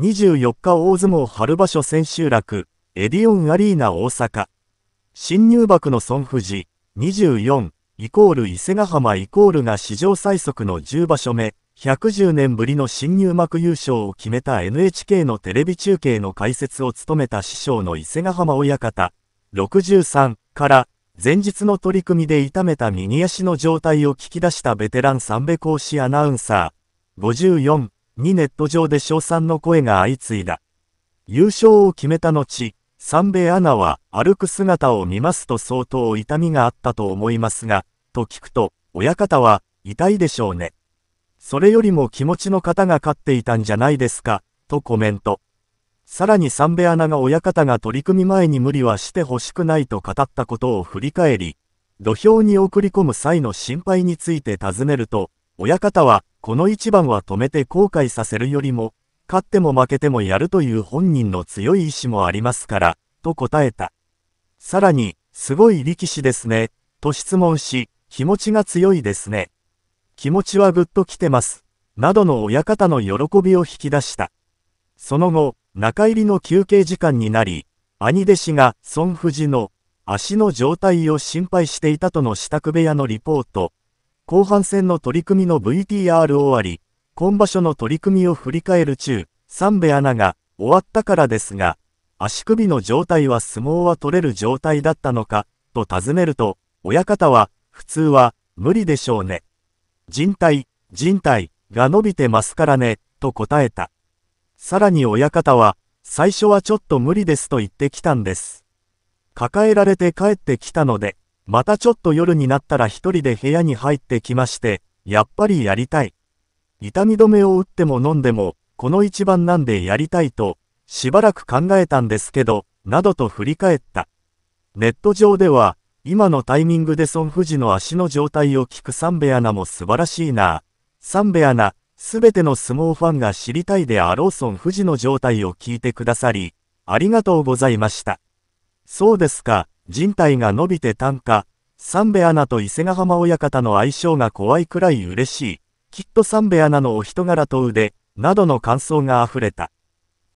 24日大相撲春場所千秋楽、エディオンアリーナ大阪。新入幕の孫富士、24、イコール伊勢ヶ浜イコールが史上最速の10場所目、110年ぶりの新入幕優勝を決めた NHK のテレビ中継の解説を務めた師匠の伊勢ヶ浜親方、63から、前日の取り組みで痛めた右足の状態を聞き出したベテラン三部講師アナウンサー、54にネット上で称賛の声が相次いだ。優勝を決めた後、三瓶アナは歩く姿を見ますと相当痛みがあったと思いますが、と聞くと、親方は痛いでしょうね。それよりも気持ちの方が勝っていたんじゃないですか、とコメント。さらに三瓶アナが親方が取り組み前に無理はしてほしくないと語ったことを振り返り、土俵に送り込む際の心配について尋ねると、親方は、この一番は止めて後悔させるよりも、勝っても負けてもやるという本人の強い意志もありますから、と答えた。さらに、すごい力士ですね、と質問し、気持ちが強いですね。気持ちはぐっと来てます、などの親方の喜びを引き出した。その後、中入りの休憩時間になり、兄弟子が孫富士の足の状態を心配していたとの支度部屋のリポート、後半戦の取り組みの VTR 終わり、今場所の取り組みを振り返る中、三部ナが終わったからですが、足首の状態は相撲は取れる状態だったのか、と尋ねると、親方は、普通は、無理でしょうね。人体、人体、が伸びてますからね、と答えた。さらに親方は、最初はちょっと無理ですと言ってきたんです。抱えられて帰ってきたので、またちょっと夜になったら一人で部屋に入ってきまして、やっぱりやりたい。痛み止めを打っても飲んでも、この一番なんでやりたいと、しばらく考えたんですけど、などと振り返った。ネット上では、今のタイミングで孫富士の足の状態を聞くサンベアナも素晴らしいな。サンベアナ、すべての相撲ファンが知りたいであろう孫富士の状態を聞いてくださり、ありがとうございました。そうですか、人体が伸びて単価、三兵アナと伊勢ヶ浜親方の相性が怖いくらい嬉しい、きっと三兵衛アナのお人柄と腕、などの感想が溢れた。